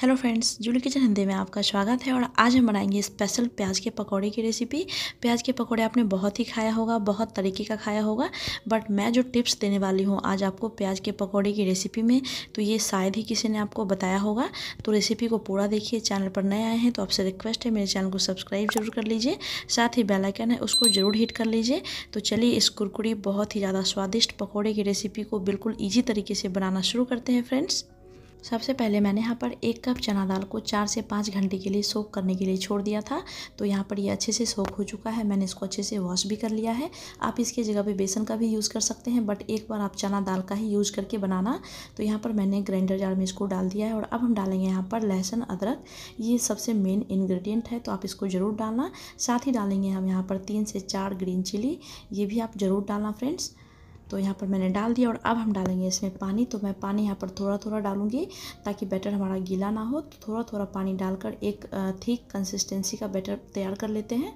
hello friends Julie kitchen Hindi में आपका स्वागत है और आज हम बनाएंगे स्पेशल प्याज के पकौड़े की रेसिपी प्याज के पकौड़े आपने बहुत ही खाया होगा बहुत तरीके का खाया होगा बट मैं जो टिप्स देने वाली हूँ आज आपको प्याज के पकौड़े की रेसिपी में तो ये शायद ही किसी ने आपको बताया होगा तो रेसिपी को पूरा देखिए चैनल पर नए आए हैं तो आपसे रिक्वेस्ट है मेरे चैनल को सब्सक्राइब जरूर कर लीजिए साथ ही बेलाइकन है उसको ज़रूर हिट कर लीजिए तो चलिए इस कुरकुरी बहुत ही ज़्यादा स्वादिष्ट पकौड़े की रेसिपी को बिल्कुल ईजी तरीके से बनाना शुरू करते हैं फ्रेंड्स सबसे पहले मैंने यहाँ पर एक कप चना दाल को चार से पाँच घंटे के लिए सोख करने के लिए छोड़ दिया था तो यहाँ पर ये यह अच्छे से सोख हो चुका है मैंने इसको अच्छे से वॉश भी कर लिया है आप इसके जगह पे बेसन का भी यूज़ कर सकते हैं बट एक बार आप चना दाल का ही यूज़ करके बनाना तो यहाँ पर मैंने ग्राइंडर जार में इसको डाल दिया है और अब हम डालेंगे यहाँ पर लहसुन अदरक ये सबसे मेन इन्ग्रीडियंट है तो आप इसको ज़रूर डालना साथ ही डालेंगे हम यहाँ पर तीन से चार ग्रीन चिली ये भी आप ज़रूर डालना फ्रेंड्स तो यहाँ पर मैंने डाल दिया और अब हम डालेंगे इसमें पानी तो मैं पानी यहाँ पर थोड़ा थोड़ा डालूँगी ताकि बैटर हमारा गीला ना हो तो थोड़ा थोड़ा पानी डालकर एक ठीक कंसिस्टेंसी का बैटर तैयार कर लेते हैं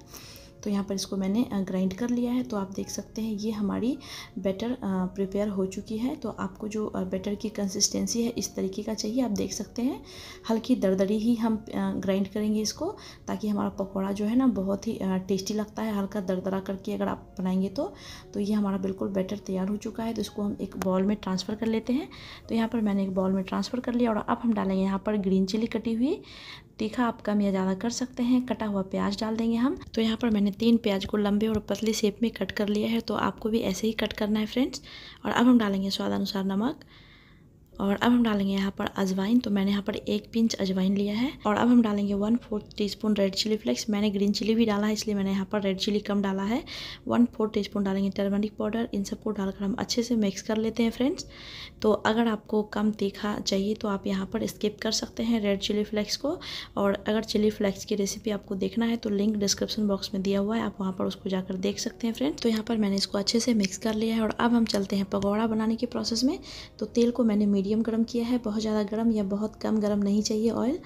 तो यहाँ पर इसको मैंने ग्राइंड कर लिया है तो आप देख सकते हैं ये हमारी बैटर प्रिपेयर हो चुकी है तो आपको जो बैटर की कंसिस्टेंसी है इस तरीके का चाहिए आप देख सकते हैं हल्की दरदरी ही हम ग्राइंड करेंगे इसको ताकि हमारा पकौड़ा जो है ना बहुत ही टेस्टी लगता है हल्का दरदरा करके अगर आप बनाएंगे तो तो ये हमारा बिल्कुल बैटर तैयार हो चुका है तो इसको हम एक बॉल में ट्रांसफ़र कर लेते हैं तो यहाँ पर मैंने एक बॉल में ट्रांसफ़र कर लिया और अब हम डालेंगे यहाँ पर ग्रीन चिली कटी हुई तीखा आप कम या ज़्यादा कर सकते हैं कटा हुआ प्याज डाल देंगे हम तो यहाँ पर मैंने तीन प्याज को लंबे और पतली शेप में कट कर लिया है तो आपको भी ऐसे ही कट करना है फ्रेंड्स और अब हम डालेंगे स्वाद अनुसार नमक और अब हम डालेंगे यहाँ पर अजवाइन तो मैंने यहाँ पर एक पिंच अजवाइन लिया है और अब हम डालेंगे one fourth teaspoon red chilli flakes मैंने ग्रीन चिली भी डाला है इसलिए मैंने यहाँ पर रेड चिली कम डाला है वन फोर्थ टी स्पून डालेंगे टर्मरिक पाउडर इन सबको डालकर हम अच्छे से मिक्स कर लेते हैं फ्रेंड्स तो अगर आपको कम तीखा चाहिए तो आप यहाँ पर स्किप कर सकते हैं रेड चिली फ्लेक्स को और अगर चिली फ्लेक्स की रेसिपी आपको देखना है तो लिंक डिस्क्रिप्शन बॉक्स में दिया हुआ है आप वहाँ पर उसको जाकर देख सकते हैं फ्रेंड्स तो यहाँ पर मैंने इसको अच्छे से मिक्स कर लिया है और अब हम चलते हैं पकौड़ा बनाने के प्रोसेस में तो तेल को मैंने मीडियम गर्म किया है बहुत ज़्यादा गर्म या बहुत कम गर्म नहीं चाहिए ऑयल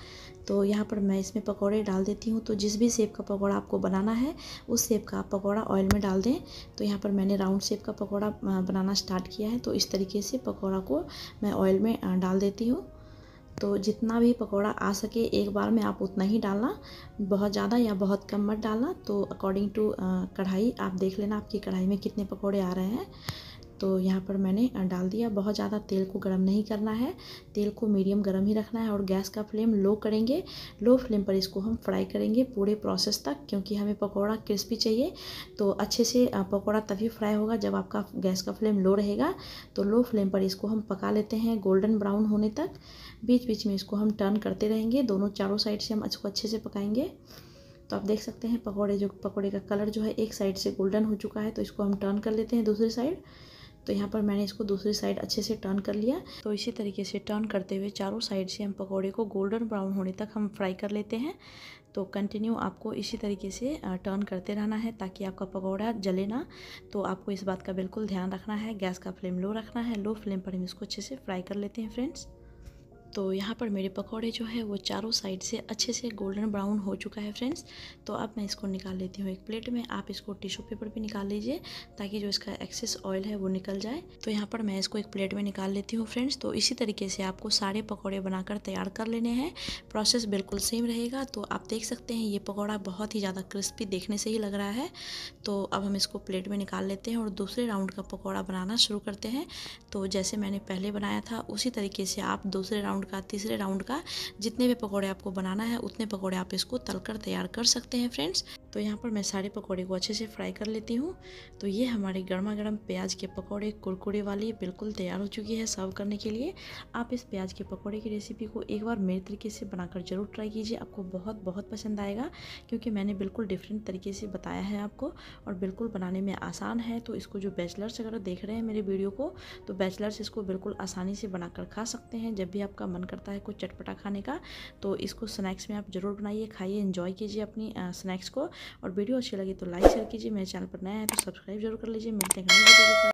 तो यहाँ पर मैं इसमें पकौड़े डाल देती हूँ तो जिस भी सेब का पकौड़ा आपको बनाना है उस सेब का आप पकौड़ा ऑयल में डाल दें तो यहाँ पर मैंने राउंड सेब का पकौड़ा बनाना स्टार्ट किया है तो इस तरीके से पकौड़ा को मैं ऑयल में डाल देती हूँ तो जितना भी पकौड़ा आ सके एक बार में आप उतना ही डालना बहुत ज़्यादा या बहुत कम मत डालना तो अकॉर्डिंग टू कढ़ाई आप देख लेना आपकी कढ़ाई में कितने पकौड़े आ रहे हैं तो यहाँ पर मैंने डाल दिया बहुत ज़्यादा तेल को गर्म नहीं करना है तेल को मीडियम गर्म ही रखना है और गैस का फ्लेम लो करेंगे लो फ्लेम पर इसको हम फ्राई करेंगे पूरे प्रोसेस तक क्योंकि हमें पकौड़ा क्रिस्पी चाहिए तो अच्छे से पकौड़ा तभी फ्राई होगा जब आपका गैस का फ्लेम लो रहेगा तो लो फ्लेम पर इसको हम पका लेते हैं गोल्डन ब्राउन होने तक बीच बीच में इसको हम टर्न करते रहेंगे दोनों चारों साइड से हम इसको अच्छे से पकाएंगे तो आप देख सकते हैं पकौड़े जो पकौड़े का कलर जो है एक साइड से गोल्डन हो चुका है तो इसको हम टर्न कर लेते हैं दूसरी साइड तो यहाँ पर मैंने इसको दूसरी साइड अच्छे से टर्न कर लिया तो इसी तरीके से टर्न करते हुए चारों साइड से हम पकौड़े को गोल्डन ब्राउन होने तक हम फ्राई कर लेते हैं तो कंटिन्यू आपको इसी तरीके से टर्न करते रहना है ताकि आपका पकौड़ा जले ना तो आपको इस बात का बिल्कुल ध्यान रखना है गैस का फ्लेम लो रखना है लो फ्लेम पर हम इसको अच्छे से फ्राई कर लेते हैं फ्रेंड्स तो यहाँ पर मेरे पकौड़े जो है वो चारों साइड से अच्छे से गोल्डन ब्राउन हो चुका है फ्रेंड्स तो अब मैं इसको निकाल लेती हूँ एक प्लेट में आप इसको टिश्यू पेपर भी निकाल लीजिए ताकि जो इसका एक्सेस ऑयल है वो निकल जाए तो यहाँ पर मैं इसको एक प्लेट में निकाल लेती हूँ फ्रेंड्स तो इसी तरीके से आपको सारे पकौड़े बनाकर तैयार कर लेने हैं प्रोसेस बिल्कुल सेम रहेगा तो आप देख सकते हैं ये पकौड़ा बहुत ही ज़्यादा क्रिस्पी देखने से ही लग रहा है तो अब हम इसको प्लेट में निकाल लेते हैं और दूसरे राउंड का पकौड़ा बनाना शुरू करते हैं तो जैसे मैंने पहले बनाया था उसी तरीके से आप दूसरे राउंड राउंड का तीसरे राउंड का जितने भी पकौड़े आपको बनाना है उतने पकौड़े आप इसको तलकर तैयार कर सकते हैं फ्रेंड्स तो यहाँ पर मैं सारे पकौड़े को अच्छे से फ्राई कर लेती हूँ तो ये हमारे गर्मा गर्म प्याज के पकौड़े कुरकुरे वाली बिल्कुल तैयार हो चुकी है सर्व करने के लिए आप इस प्याज के पकौड़े की रेसिपी को एक बार मेरे तरीके से बनाकर ज़रूर ट्राई कीजिए आपको बहुत बहुत पसंद आएगा क्योंकि मैंने बिल्कुल डिफरेंट तरीके से बताया है आपको और बिल्कुल बनाने में आसान है तो इसको जो बैचलर्स अगर देख रहे हैं मेरे वीडियो को तो बैचलर्स इसको बिल्कुल आसानी से बनाकर खा सकते हैं जब भी आपका मन करता है कुछ चटपटा खाने का तो इसको स्नैक्स में आप ज़रूर बनाइए खाइए इन्जॉय कीजिए अपनी स्नैक्स को और वीडियो अच्छी लगी तो लाइक शेयर कीजिए मेरे चैनल पर नया है तो सब्सक्राइब जरूर कर लीजिए मिलते हैं